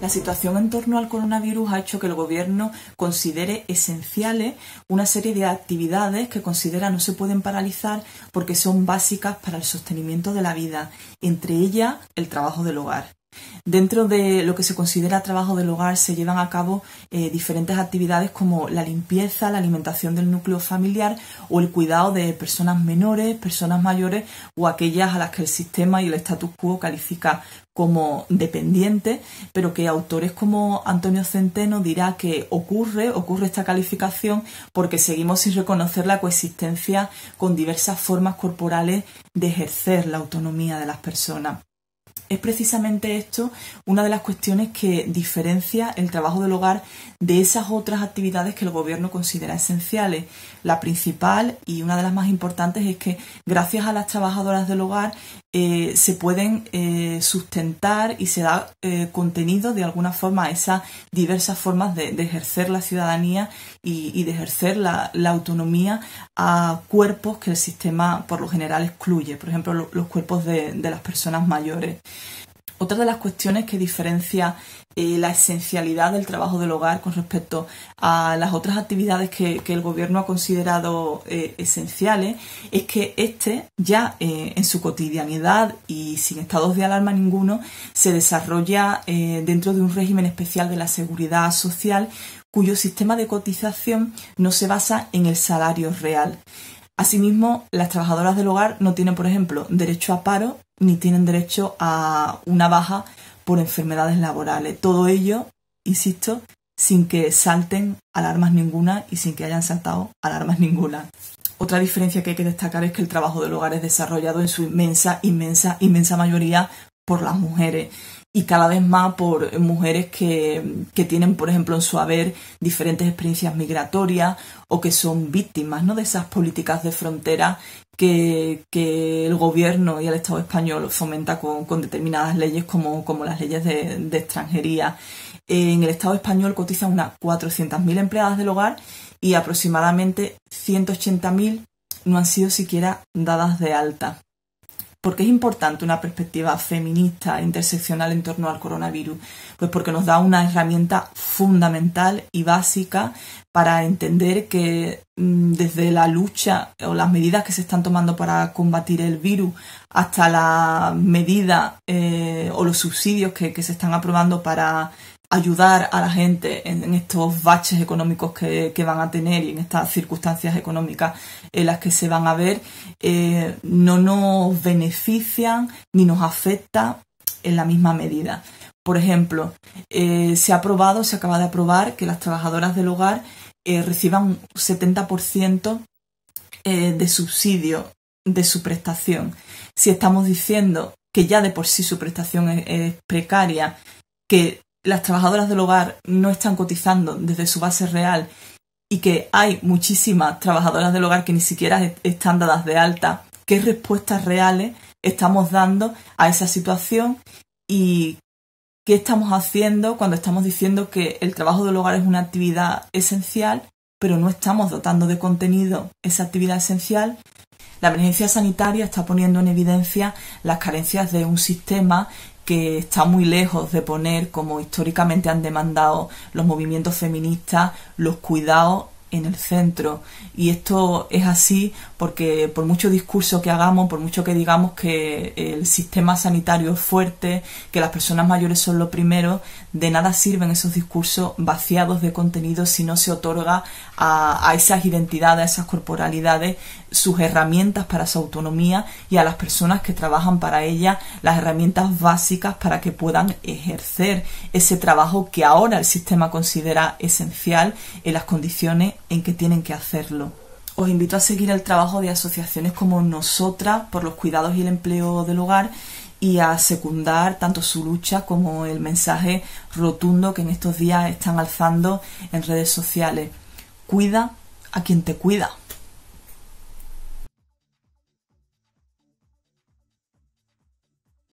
La situación en torno al coronavirus ha hecho que el Gobierno considere esenciales una serie de actividades que considera no se pueden paralizar porque son básicas para el sostenimiento de la vida, entre ellas el trabajo del hogar. Dentro de lo que se considera trabajo del hogar se llevan a cabo eh, diferentes actividades como la limpieza, la alimentación del núcleo familiar o el cuidado de personas menores, personas mayores o aquellas a las que el sistema y el status quo califica como dependientes, pero que autores como Antonio Centeno dirá que ocurre, ocurre esta calificación porque seguimos sin reconocer la coexistencia con diversas formas corporales de ejercer la autonomía de las personas. Es precisamente esto una de las cuestiones que diferencia el trabajo del hogar de esas otras actividades que el gobierno considera esenciales. La principal y una de las más importantes es que gracias a las trabajadoras del hogar eh, se pueden eh, sustentar y se da eh, contenido de alguna forma a esas diversas formas de, ejercer la ciudadanía y, de ejercer la, autonomía a cuerpos que el sistema por lo general excluye, por ejemplo los cuerpos de las personas mayores. Otra de las cuestiones que diferencia eh, la esencialidad del trabajo del hogar con respecto a las otras actividades que, el gobierno ha considerado eh, esenciales es que este ya eh, en su cotidianidad y sin estados de alarma ninguno se desarrolla dentro de un régimen especial de la seguridad social cuyo sistema de cotización no se basa en el salario real. Asimismo, las trabajadoras del hogar no tienen, por ejemplo, derecho a paro ni tienen derecho a una baja por enfermedades laborales. Todo ello, insisto, sin que salten alarmas ninguna y sin que hayan saltado alarmas ninguna. Otra diferencia que hay que destacar es que el trabajo del hogar es desarrollado en su inmensa, inmensa, inmensa mayoría por las mujeres y cada vez más por mujeres que, tienen, por ejemplo, en su haber diferentes experiencias migratorias o que son víctimas ¿no? de esas políticas de frontera que, el gobierno y el Estado español fomenta con, determinadas leyes como, las leyes de, de, extranjería. En el Estado español cotizan unas 400.000 empleadas del hogar y aproximadamente 180.000 no han sido siquiera dadas de alta. ¿Por qué es importante una perspectiva feminista e interseccional en torno al coronavirus? Pues porque nos da una herramienta fundamental y básica para entender que mm, desde la lucha o las medidas que se están tomando para combatir el virus hasta la medida eh, o los subsidios que se están aprobando para ayudar a la gente en, estos baches económicos que, que, van a tener y en estas circunstancias económicas en las que se van a ver, eh, no nos benefician ni nos afecta en la misma medida. Por ejemplo, eh, se ha aprobado, se acaba de aprobar que las trabajadoras del hogar eh, reciban un 70% de subsidio de su prestación. Si estamos diciendo que ya de por sí su prestación es, es precaria, que las trabajadoras del hogar no están cotizando desde su base real y que hay muchísimas trabajadoras del hogar que ni siquiera están dadas de alta, qué respuestas reales estamos dando a esa situación y qué estamos haciendo cuando estamos diciendo que el trabajo del hogar es una actividad esencial, pero no estamos dotando de contenido esa actividad esencial. La emergencia sanitaria está poniendo en evidencia las carencias de un sistema que está muy lejos de poner, como históricamente han demandado los movimientos feministas, los cuidados en el centro. Y esto es así porque por mucho discurso que hagamos, por mucho que digamos que el sistema sanitario es fuerte, que las personas mayores son lo primero, de nada sirven esos discursos vaciados de contenido si no se otorga a, a esas identidades, a esas corporalidades sus herramientas para su autonomía y a las personas que trabajan para ella las herramientas básicas para que puedan ejercer ese trabajo que ahora el sistema considera esencial en las condiciones en que tienen que hacerlo. Os invito a seguir el trabajo de asociaciones como Nosotras por los cuidados y el empleo del hogar y a secundar tanto su lucha como el mensaje rotundo que en estos días están alzando en redes sociales. Cuida a quien te cuida.